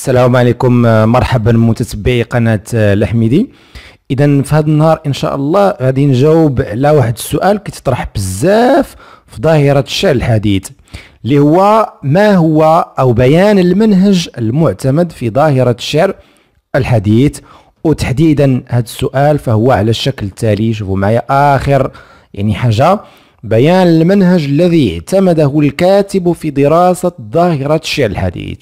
السلام عليكم آه، مرحبا متتبعي قناه الحميدي آه، اذا في هذا النهار ان شاء الله غادي نجاوب على واحد السؤال كيتطرح بزاف في ظاهره الشعر الحديث اللي هو ما هو او بيان المنهج المعتمد في ظاهره الشعر الحديث وتحديدا هذا السؤال فهو على الشكل التالي شوفوا معايا اخر يعني حاجه بيان المنهج الذي اعتمده الكاتب في دراسه ظاهره الشعر الحديث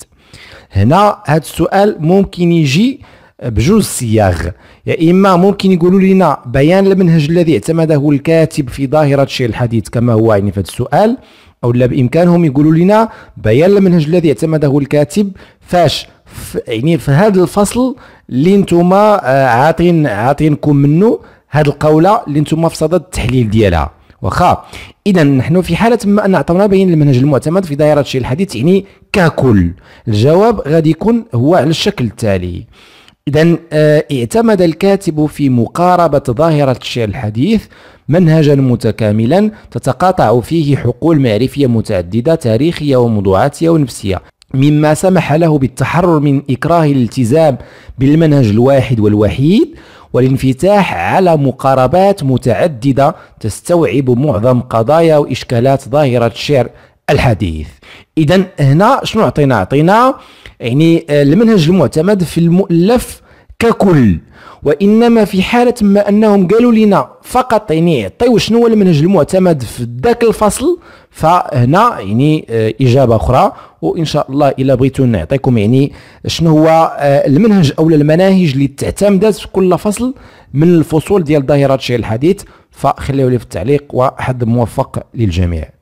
هنا هذا السؤال ممكن يجي بجوج صياغ يا يعني اما ممكن يقولوا لنا بيان المنهج الذي اعتمده الكاتب في ظاهره الشيء الحديث كما هو يعني في هذا السؤال او لا بامكانهم يقولوا لنا بيان المنهج الذي اعتمده الكاتب فاش يعني في هذا الفصل اللي نتوما عاطين عاطينكم منه هذه القوله اللي نتوما في صدد التحليل ديالها واخا اذا نحن في حاله ما ان اعطونا بين المنهج المعتمد في دائره الشيء الحديث يعني ككل الجواب غادي يكون هو على الشكل التالي إذا آه، اعتمد الكاتب في مقاربة ظاهرة الشعر الحديث منهجا متكاملا تتقاطع فيه حقول معرفية متعددة تاريخية وموضوعاتية ونفسية مما سمح له بالتحرر من إكراه الالتزام بالمنهج الواحد والوحيد والانفتاح على مقاربات متعددة تستوعب معظم قضايا وإشكالات ظاهرة الشعر الحديث إذا هنا شنو عطينا عطينا يعني آه، المنهج المعتمد في المؤلف ككل وانما في حاله ما انهم قالوا لنا فقط يعني يعطيو شنو هو المنهج المعتمد في ذاك الفصل فهنا يعني آه، اجابه اخرى وان شاء الله الا بغيتو نعطيكم يعني شنو هو آه، المنهج او المناهج اللي تعتمدت في كل فصل من الفصول ديال ظاهره الشيء الحديث فخليو لي في التعليق وحد موفق للجميع